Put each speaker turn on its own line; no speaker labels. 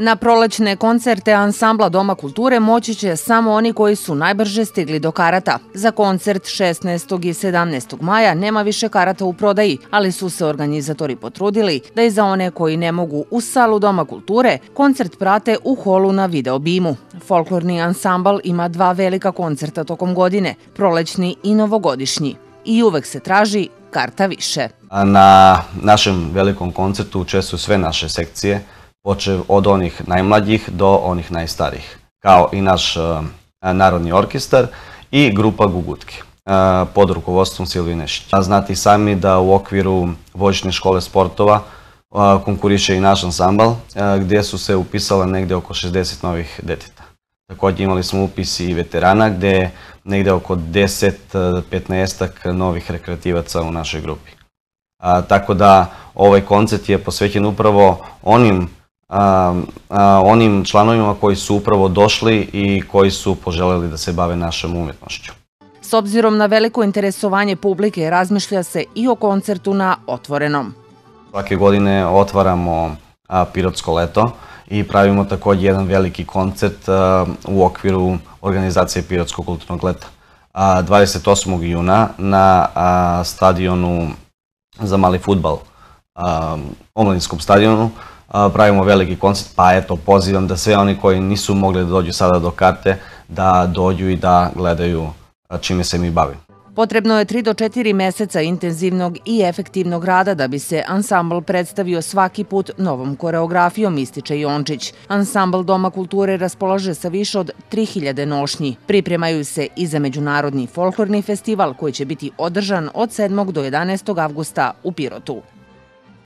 Na prolećne koncerte ansambla Doma kulture moći će samo oni koji su najbrže stigli do karata. Za koncert 16. i 17. maja nema više karata u prodaji, ali su se organizatori potrudili da i za one koji ne mogu u salu Doma kulture, koncert prate u holu na videobimu. Folklorni ansambal ima dva velika koncerta tokom godine, prolećni i novogodišnji. I uvek se traži karta
više. Na našem velikom koncertu učestvuju sve naše sekcije, počev od onih najmlađih do onih najstarijih, kao i naš e, narodni orkestar i grupa Gugutki e, pod rukovodstvom Silvine Šića. Znate i sami da u okviru vođične škole sportova e, konkuriše i naš ansambal, gdje su se upisala negde oko 60 novih deteta. Također imali smo upisi i veterana, gdje je negde oko 10-15 novih rekreativaca u našoj grupi. Tako da ovaj koncert je posvećen upravo onim onim članovima koji su upravo došli i koji su poželeli da se bave našom umetnošću.
S obzirom na veliko interesovanje publike, razmišlja se i o koncertu na otvorenom.
Svake godine otvaramo Pirotsko leto i pravimo takođe jedan veliki koncert u okviru organizacije Pirotskog kulturnog leta. A, 28. juna na stadionu za mali futbal, omladinskom stadionu, pravimo veliki koncert, pa eto, pozivam da sve oni koji nisu mogli da dođu sada do karte, da dođu i da gledaju čime se mi bavimo.
Potrebno je 3 do 4 meseca intenzivnog i efektivnog rada da bi se ansambl predstavio svaki put novom koreografijom, ističe Jončić. Ansambl Doma kulture raspolaže sa više od 3000 nošnji. Pripremaju se i za Međunarodni folklorni festival koji će biti održan od 7. do 11. avgusta u Pirotu.